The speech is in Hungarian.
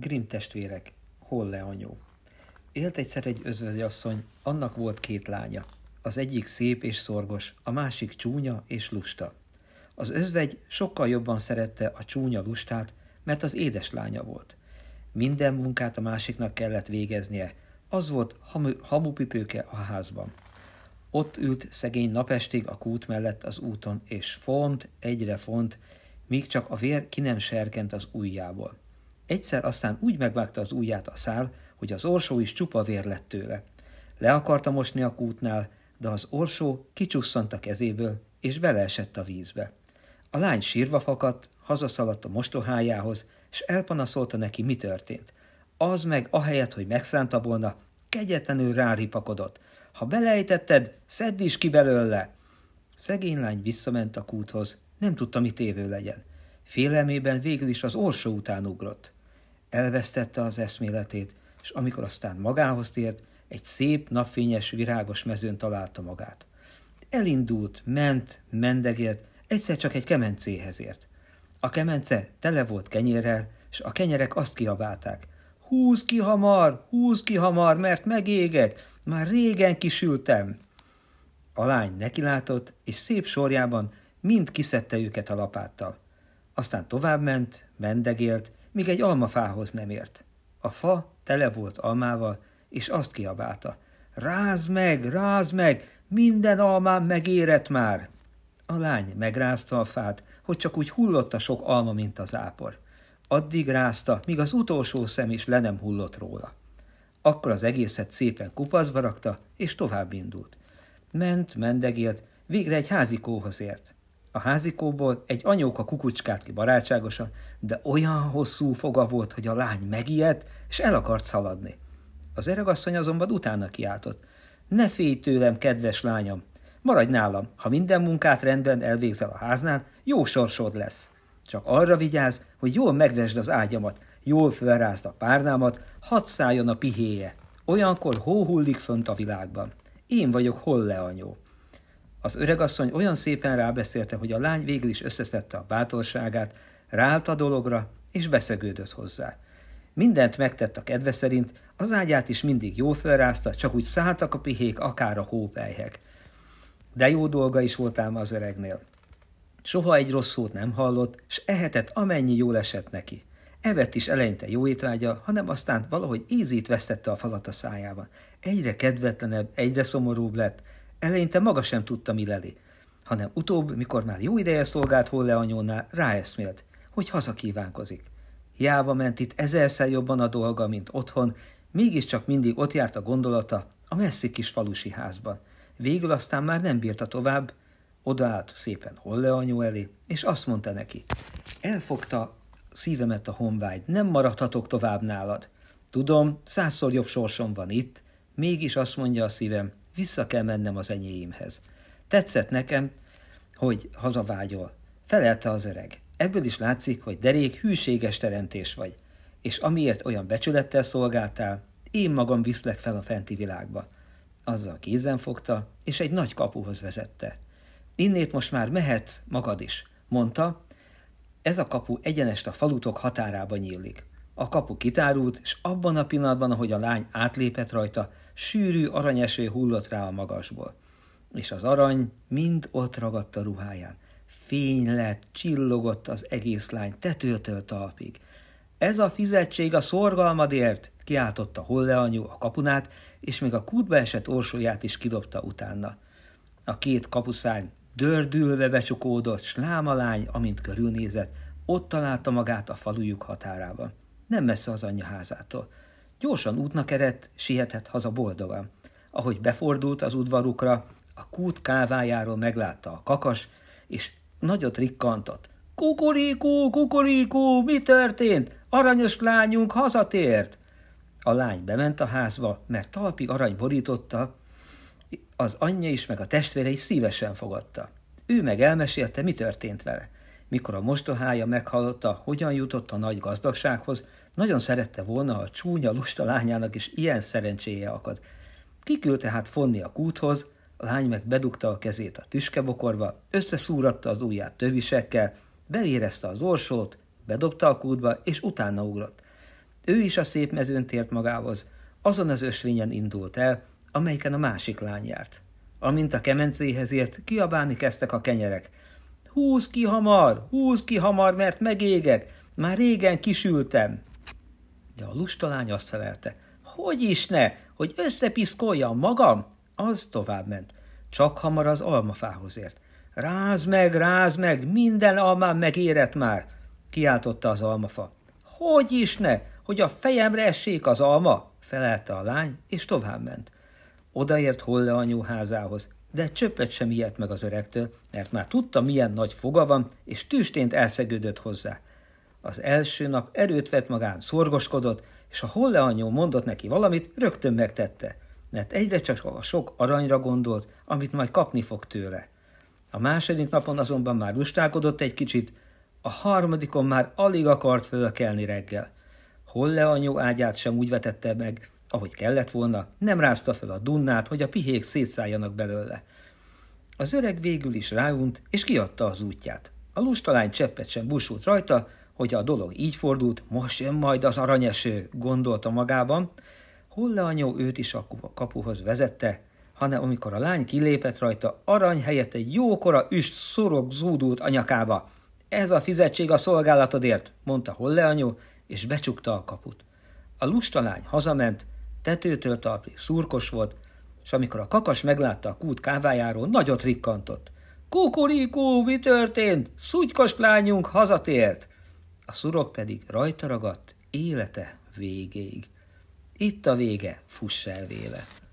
Grimm testvérek, hol le anyó. Élt egyszer egy özvegyasszony, annak volt két lánya. Az egyik szép és szorgos, a másik csúnya és lusta. Az özvegy sokkal jobban szerette a csúnya lustát, mert az édes lánya volt. Minden munkát a másiknak kellett végeznie, az volt hamu, hamupipőke a házban. Ott ült szegény napestig a kút mellett az úton, és font, egyre font, míg csak a vér ki nem serkent az ujjából. Egyszer aztán úgy megvágta az ujját a szál, hogy az orsó is csupa vér lett tőle. Le akarta mosni a kútnál, de az orsó kicsusszant a kezéből, és beleesett a vízbe. A lány sírva fakadt, hazaszaladt a mostohájához, és elpanaszolta neki, mi történt. Az meg, ahelyett, hogy megszánta volna, kegyetlenül ráripakodott. Ha belejtetted, szedd is ki belőle! Szegény lány visszament a kúthoz, nem tudta, mit évő legyen. Félelmében végül is az orsó után ugrott elvesztette az eszméletét, és amikor aztán magához tért, egy szép, napfényes, virágos mezőn találta magát. Elindult, ment, mendegélt, egyszer csak egy kemencéhez ért. A kemence tele volt kenyérrel, és a kenyerek azt kiabálták. Húz ki hamar, húz ki hamar, mert megégek, már régen kisültem. A lány nekilátott, és szép sorjában mind kiszedte őket a lapáttal. Aztán továbbment, mendegélt, míg egy almafához nem ért. A fa tele volt almával, és azt kiabálta. Ráz meg, ráz meg, minden almám megérett már! A lány megrázta a fát, hogy csak úgy hullott a sok alma, mint az ápor. Addig rázta, míg az utolsó szem is le nem hullott róla. Akkor az egészet szépen kupaszba rakta, és tovább indult. Ment, mendegélt, végre egy házikóhoz ért a házikóból egy anyóka kukucskált ki barátságosan, de olyan hosszú foga volt, hogy a lány megijedt, és el akart szaladni. Az öregasszony azonban utána kiáltott. Ne félj tőlem, kedves lányom! Maradj nálam, ha minden munkát rendben elvégzel a háznál, jó sorsod lesz. Csak arra vigyázz, hogy jól megvesd az ágyamat, jól felrázd a párnámat, hadd szálljon a pihéje. Olyankor hó hullik fönt a világban. Én vagyok Holle anyó. Az öregasszony olyan szépen rábeszélte, hogy a lány végül is összeszedte a bátorságát, ráállt a dologra, és beszegődött hozzá. Mindent megtett a kedve szerint, az ágyát is mindig jól felrázta, csak úgy szálltak a pihék, akár a hópelyhek. De jó dolga is volt ám az öregnél. Soha egy rossz szót nem hallott, s ehetett amennyi jól esett neki. Evett is eleinte jó étvágya, hanem aztán valahogy ízét vesztette a falat a szájában. Egyre kedvetlenebb, egyre szomorúbb lett, Eleinte maga sem tudta, mi leli, hanem utóbb, mikor már jó ideje szolgált Holle anyónál, ráeszmélt, hogy haza kívánkozik. Hiába ment itt ezerszer jobban a dolga, mint otthon, mégiscsak mindig ott járt a gondolata a messzi kis falusi házban. Végül aztán már nem bírta tovább, odaállt szépen Holle anyó elé, és azt mondta neki, elfogta szívemet a honvágy, nem maradhatok tovább nálad. Tudom, százszor jobb sorsom van itt, mégis azt mondja a szívem, vissza kell mennem az enyémhez. Tetszett nekem, hogy hazavágyol. Felelte az öreg. Ebből is látszik, hogy derék hűséges teremtés vagy, és amiért olyan becsülettel szolgáltál, én magam viszlek fel a fenti világba. Azzal kézen fogta, és egy nagy kapuhoz vezette. Innét most már mehetsz magad is, mondta, ez a kapu egyenest a falutok határába nyílik. A kapu kitárult, és abban a pillanatban, ahogy a lány átlépett rajta, sűrű aranyeső hullott rá a magasból. És az arany mind ott ragadt a ruháján. Fény lett, csillogott az egész lány tetőtől talpig. Ez a fizetség a szorgalmadért, kiáltotta Holleanyú a kapunát, és még a kútba esett orsóját is kidobta utána. A két kapuszány dördülve becsukódott, s lámalány, amint körülnézett, ott találta magát a falujuk határában nem messze az anyja házától. Gyorsan útnak eredt, sietett haza boldogan. Ahogy befordult az udvarukra, a kút kávájáról meglátta a kakas, és nagyot rikkantott. Kukorikó, kukorikó, mi történt? Aranyos lányunk hazatért! A lány bement a házba, mert talpig arany borította, az anyja is, meg a testvére is szívesen fogadta. Ő meg elmesélte, mi történt vele. Mikor a mostohája meghallotta, hogyan jutott a nagy gazdagsághoz, nagyon szerette volna, ha a csúnya lusta lányának is ilyen szerencséje akad. Kikült tehát fonni a kúthoz, a lány meg bedugta a kezét a tüskebokorba, összeszúratta az ujját tövisekkel, bevérezte az orsót, bedobta a kútba, és utána ugrott. Ő is a szép mezőn tért magához, azon az ösvényen indult el, amelyiken a másik lány járt. Amint a kemencéhez ért, kiabálni kezdtek a kenyerek – húz ki hamar, húz ki hamar, mert megégek, már régen kisültem. De a lustalány azt felelte, hogy is ne, hogy összepiszkoljam magam? Az tovább ment. Csak hamar az almafához ért. Ráz meg, ráz meg, minden almám megérett már, kiáltotta az almafa. Hogy is ne, hogy a fejemre essék az alma, felelte a lány, és tovább ment. Odaért Holle anyu házához de csöppet sem ijedt meg az öregtől, mert már tudta, milyen nagy foga van, és tűstént elszegődött hozzá. Az első nap erőt vett magán, szorgoskodott, és a Holle anyó mondott neki valamit, rögtön megtette, mert egyre csak a sok aranyra gondolt, amit majd kapni fog tőle. A második napon azonban már lustálkodott egy kicsit, a harmadikon már alig akart fölkelni reggel. Holle anyó ágyát sem úgy vetette meg, ahogy kellett volna, nem rázta fel a dunnát, hogy a pihék szétszálljanak belőle. Az öreg végül is ráunt, és kiadta az útját. A lustalány cseppet sem busult rajta, hogy a dolog így fordult, most jön majd az aranyeső, gondolta magában. anyó őt is a kapuhoz vezette, hanem amikor a lány kilépett rajta, arany helyett egy jókora üst szorog zúdult a nyakába. Ez a fizetség a szolgálatodért, mondta anyó és becsukta a kaput. A lustalány hazament, tetőtől talpig szurkos volt, és amikor a kakas meglátta a kút kávájáról, nagyot rikkantott. Kukurikú, mi történt? Szutykos lányunk hazatért! A szurok pedig rajta ragadt élete végéig. Itt a vége, fuss el véle!